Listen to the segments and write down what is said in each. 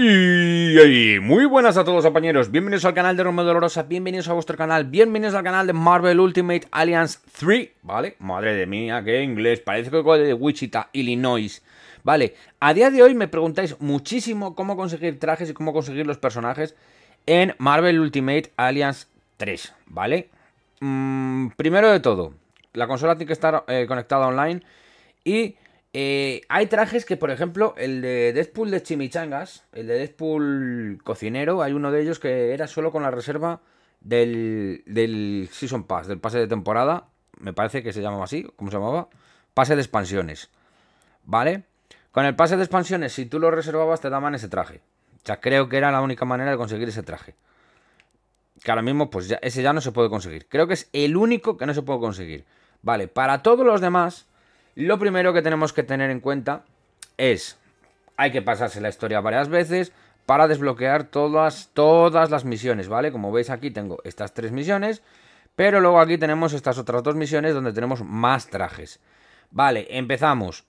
Y, muy buenas a todos compañeros, bienvenidos al canal de Romeo Dolorosa, bienvenidos a vuestro canal, bienvenidos al canal de Marvel Ultimate Alliance 3, ¿vale? Madre de mía, qué inglés, parece que de Wichita, Illinois, ¿vale? A día de hoy me preguntáis muchísimo cómo conseguir trajes y cómo conseguir los personajes en Marvel Ultimate Alliance 3, ¿vale? Mm, primero de todo, la consola tiene que estar eh, conectada online y eh, hay trajes que, por ejemplo, el de Deadpool de Chimichangas, el de Deadpool cocinero, hay uno de ellos que era solo con la reserva del, Season Pass, del pase de temporada, me parece que se llamaba así, ¿cómo se llamaba? Pase de expansiones, ¿vale? Con el pase de expansiones, si tú lo reservabas, te daban ese traje. O sea, creo que era la única manera de conseguir ese traje. Que ahora mismo, pues ese ya no se puede conseguir. Creo que es el único que no se puede conseguir. Vale, para todos los demás lo primero que tenemos que tener en cuenta es, hay que pasarse la historia varias veces para desbloquear todas, todas las misiones, ¿vale? Como veis aquí tengo estas tres misiones, pero luego aquí tenemos estas otras dos misiones donde tenemos más trajes. Vale, empezamos.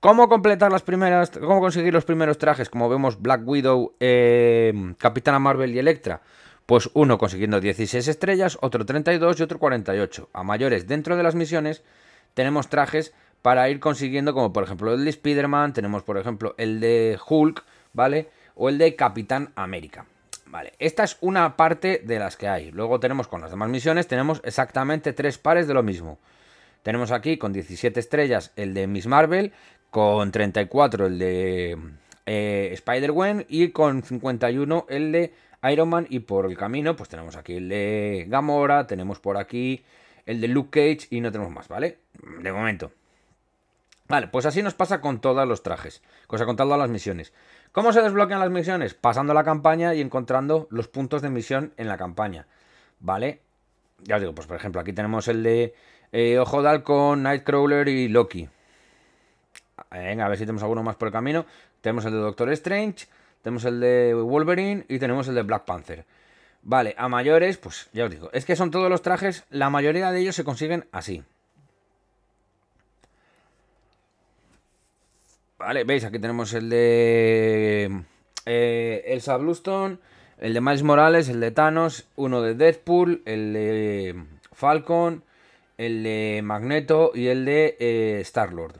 ¿Cómo completar las primeras, cómo conseguir los primeros trajes? Como vemos, Black Widow, eh, Capitana Marvel y Electra. Pues uno consiguiendo 16 estrellas, otro 32 y otro 48. A mayores, dentro de las misiones, tenemos trajes para ir consiguiendo, como por ejemplo el de Spider-Man, tenemos por ejemplo el de Hulk, ¿vale? O el de Capitán América. Vale, esta es una parte de las que hay. Luego tenemos con las demás misiones, tenemos exactamente tres pares de lo mismo. Tenemos aquí con 17 estrellas el de Miss Marvel, con 34 el de eh, Spider-Gwen y con 51 el de Iron Man. Y por el camino, pues tenemos aquí el de Gamora, tenemos por aquí el de Luke Cage y no tenemos más, ¿vale? De momento. Vale, pues así nos pasa con todos los trajes, cosa con todas las misiones. ¿Cómo se desbloquean las misiones? Pasando la campaña y encontrando los puntos de misión en la campaña. ¿Vale? Ya os digo, pues por ejemplo, aquí tenemos el de eh, Ojo de Nightcrawler y Loki. Venga, a ver si tenemos alguno más por el camino. Tenemos el de Doctor Strange, tenemos el de Wolverine y tenemos el de Black Panther. Vale, a mayores, pues ya os digo, es que son todos los trajes, la mayoría de ellos se consiguen así. Vale, veis, aquí tenemos el de eh, Elsa Bluestone, el de Miles Morales, el de Thanos, uno de Deadpool, el de Falcon, el de Magneto y el de eh, Star-Lord.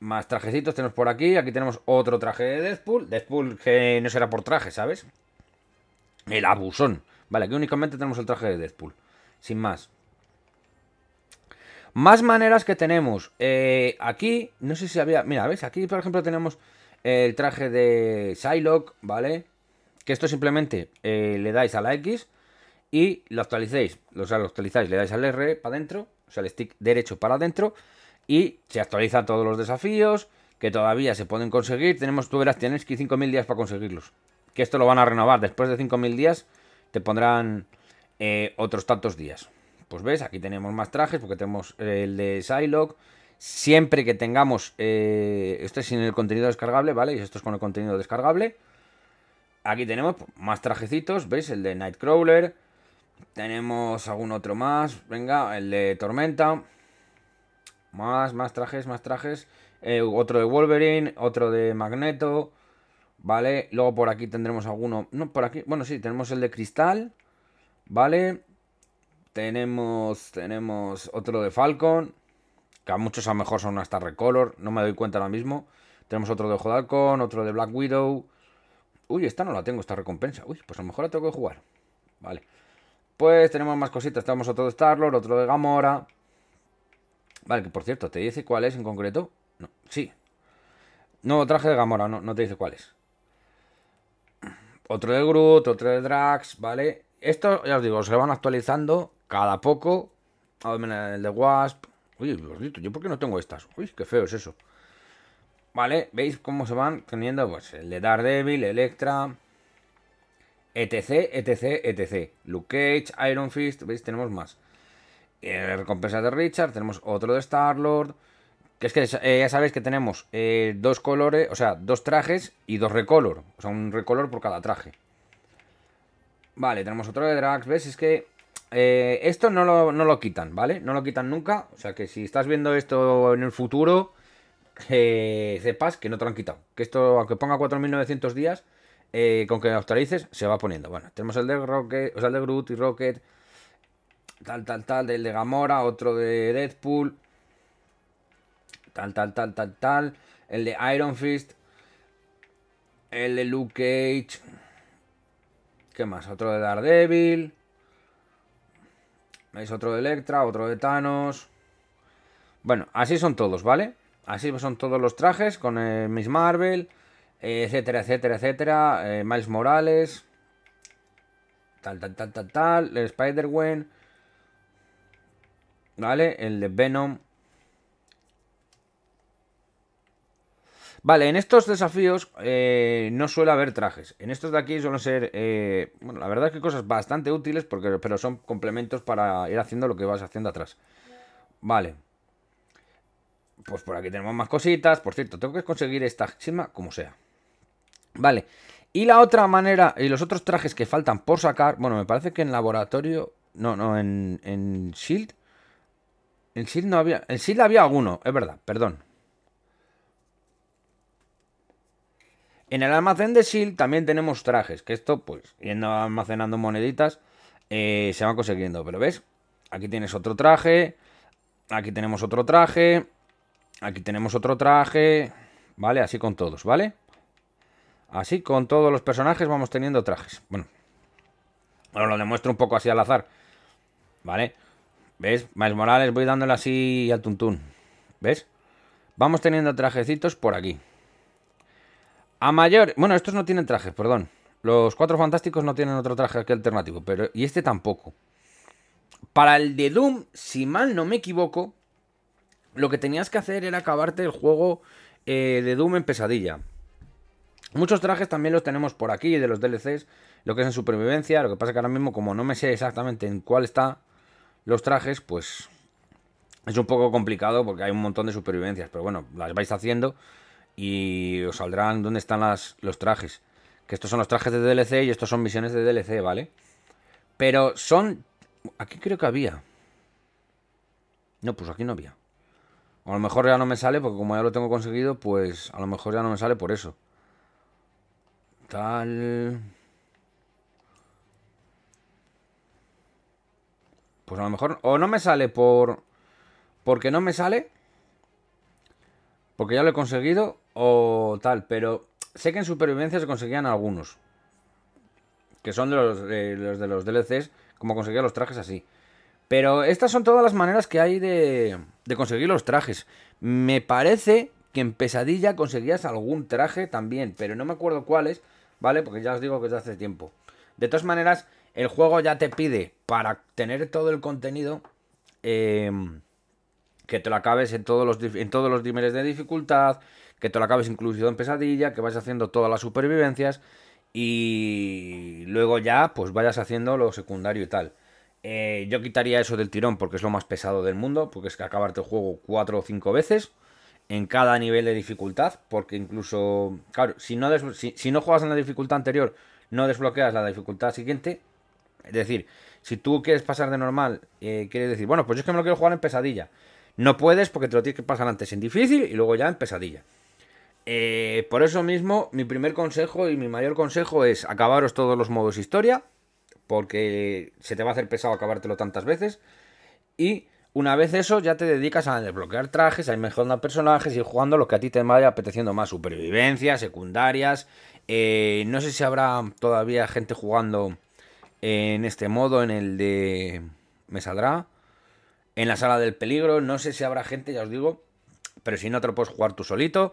Más trajecitos tenemos por aquí. Aquí tenemos otro traje de Deadpool. Deadpool que no será por traje, ¿sabes? El abusón. Vale, aquí únicamente tenemos el traje de Deadpool. Sin más. Más maneras que tenemos. Eh, aquí, no sé si había... Mira, ¿ves? Aquí, por ejemplo, tenemos el traje de Psylocke, ¿vale? Que esto simplemente eh, le dais a la X y lo actualicéis. O sea, lo actualizáis, le dais al R para adentro, o sea, el stick derecho para adentro y se actualizan todos los desafíos que todavía se pueden conseguir. Tenemos, tú verás, tienes que 5.000 días para conseguirlos. Que esto lo van a renovar. Después de 5.000 días te pondrán eh, otros tantos días. Pues ves, aquí tenemos más trajes porque tenemos eh, el de Psylocke. Siempre que tengamos... Eh, esto es sin el contenido descargable, ¿vale? Y esto es con el contenido descargable. Aquí tenemos más trajecitos, ¿veis? El de Nightcrawler. Tenemos algún otro más. Venga, el de Tormenta. Más, más trajes, más trajes. Eh, otro de Wolverine, otro de Magneto. ¿Vale? Luego por aquí tendremos alguno. No, por aquí. Bueno, sí, tenemos el de Cristal. ¿Vale? Tenemos, tenemos otro de Falcon. Que a muchos a lo mejor son hasta Recolor. No me doy cuenta ahora mismo. Tenemos otro de Jodalcon, otro de Black Widow. Uy, esta no la tengo, esta recompensa. Uy, pues a lo mejor la tengo que jugar. Vale. Pues tenemos más cositas. Tenemos otro de Starlord, otro de Gamora. Vale, que por cierto, ¿te dice cuál es en concreto? No, sí. Nuevo traje de Gamora, no, no te dice cuál es. Otro de Groot, otro de Drax, ¿vale? Esto, ya os digo, se van actualizando cada poco. El de Wasp. uy gordito, ¿yo por qué no tengo estas? Uy, qué feo es eso. Vale, ¿veis cómo se van teniendo? Pues el de Daredevil, Electra, etc, etc, etc. Luke Cage, Iron Fist, ¿veis? Tenemos más. Eh, recompensa de Richard, tenemos otro de Star-Lord. Que es que ya eh, sabéis que tenemos eh, dos colores, o sea, dos trajes y dos recolor. O sea, un recolor por cada traje. Vale, tenemos otro de Drax, ¿ves? Es que eh, esto no lo, quitan, ¿vale? No lo quitan nunca. O sea que si estás viendo esto en el futuro, sepas que no te lo han quitado. Que esto, aunque ponga 4.900 días, eh, con que actualices, se va poniendo. Bueno, tenemos el de Rocket, el de Groot y Rocket. Tal, tal, tal, del de Gamora, otro de Deadpool. Tal, tal, tal, tal, tal. El de Iron Fist. El de Luke Cage. ¿Qué más? Otro de Daredevil. ¿Veis? Otro de Electra, otro de Thanos. Bueno, así son todos, ¿vale? Así son todos los trajes con eh, Miss Marvel, eh, etcétera, etcétera, etcétera. Eh, Miles Morales. Tal, tal, tal, tal, tal. El Spider-Gwen. ¿Vale? El de Venom. Vale, en estos desafíos eh, no suele haber trajes. En estos de aquí suelen ser, eh, bueno, la verdad es que cosas bastante útiles, porque, pero son complementos para ir haciendo lo que vas haciendo atrás. Vale. Pues por aquí tenemos más cositas. Por cierto, tengo que conseguir esta chisma como sea. Vale. Y la otra manera, y los otros trajes que faltan por sacar, bueno, me parece que en laboratorio, no, no, en, en Shield. En Shield no había, en Shield había alguno, es verdad, perdón, En el almacén de SIL también tenemos trajes, que esto, pues, yendo almacenando moneditas, eh, se va consiguiendo. Pero ves, aquí tienes otro traje, aquí tenemos otro traje, aquí tenemos otro traje, ¿vale? Así con todos, ¿vale? Así con todos los personajes vamos teniendo trajes. Bueno, bueno lo demuestro un poco así al azar, ¿vale? ¿Ves? Más Morales voy dándole así al tuntún, ¿ves? Vamos teniendo trajecitos por aquí. A mayor. Bueno, estos no tienen trajes, perdón. Los cuatro fantásticos no tienen otro traje que alternativo, pero. Y este tampoco. Para el de Doom, si mal no me equivoco, lo que tenías que hacer era acabarte el juego eh, de Doom en pesadilla. Muchos trajes también los tenemos por aquí, de los DLCs, lo que es en supervivencia. Lo que pasa es que ahora mismo, como no me sé exactamente en cuál están los trajes, pues es un poco complicado porque hay un montón de supervivencias. Pero bueno, las vais haciendo y os saldrán dónde están las, los trajes. Que estos son los trajes de DLC y estos son misiones de DLC, ¿vale? Pero son... Aquí creo que había. No, pues aquí no había. a lo mejor ya no me sale, porque como ya lo tengo conseguido, pues a lo mejor ya no me sale por eso. Tal... Pues a lo mejor... O no me sale por... Porque no me sale... Porque ya lo he conseguido o tal, pero sé que en supervivencia se conseguían algunos. Que son de los, de los DLCs, como conseguía los trajes así. Pero estas son todas las maneras que hay de, conseguir los trajes. Me parece que en pesadilla conseguías algún traje también, pero no me acuerdo cuáles, ¿vale? Porque ya os digo que ya hace tiempo. De todas maneras, el juego ya te pide, para tener todo el contenido, em, que te lo acabes en todos los, en todos los niveles de dificultad, que te lo acabes incluido en pesadilla, que vayas haciendo todas las supervivencias y luego ya pues vayas haciendo lo secundario y tal. Eh, yo quitaría eso del tirón porque es lo más pesado del mundo, porque es que acabarte el juego cuatro o cinco veces en cada nivel de dificultad, porque incluso, claro, si no, no juegas en la dificultad anterior, no desbloqueas la dificultad siguiente. Es decir, si tú quieres pasar de normal, eh, quieres decir, bueno, pues yo es que me lo quiero jugar en pesadilla. No puedes porque te lo tienes que pasar antes en difícil y luego ya en pesadilla. Eh, por eso mismo, mi primer consejo y mi mayor consejo es acabaros todos los modos historia, porque se te va a hacer pesado acabártelo tantas veces. Y una vez eso, ya te dedicas a desbloquear trajes, a ir mejorando personajes y jugando lo que a ti te vaya apeteciendo más: Supervivencias, secundarias. Eh, no sé si habrá todavía gente jugando en este modo, en el de. Me saldrá. En la sala del peligro, no sé si habrá gente, ya os digo. Pero si no, te lo puedes jugar tú solito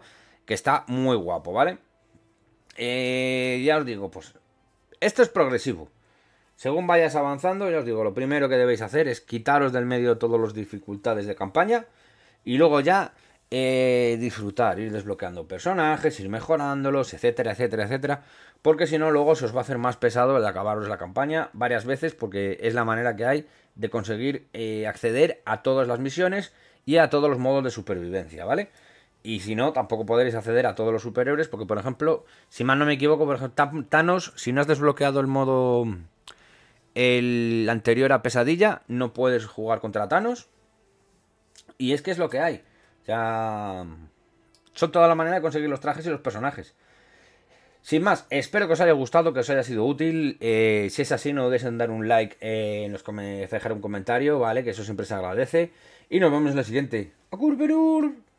que está muy guapo, ¿vale? Eh, ya os digo, pues esto es progresivo. Según vayas avanzando, ya os digo, lo primero que debéis hacer es quitaros del medio todas las dificultades de campaña y luego ya eh, disfrutar, ir desbloqueando personajes, ir mejorándolos, etcétera, etcétera, etcétera. Porque si no, luego se os va a hacer más pesado el acabaros la campaña varias veces, porque es la manera que hay de conseguir eh, acceder a todas las misiones y a todos los modos de supervivencia, ¿vale? Y si no, tampoco podréis acceder a todos los superhéroes, porque por ejemplo, si mal no me equivoco, por ejemplo, Thanos, si no has desbloqueado el modo el anterior a Pesadilla, no puedes jugar contra Thanos. Y es que es lo que hay. O sea, son toda la manera de conseguir los trajes y los personajes. Sin más, espero que os haya gustado, que os haya sido útil. Eh, si es así, no deis en dar un like, eh, en dejar un comentario, ¿vale? Que eso siempre se agradece. Y nos vemos en la siguiente. ¡Acurperur!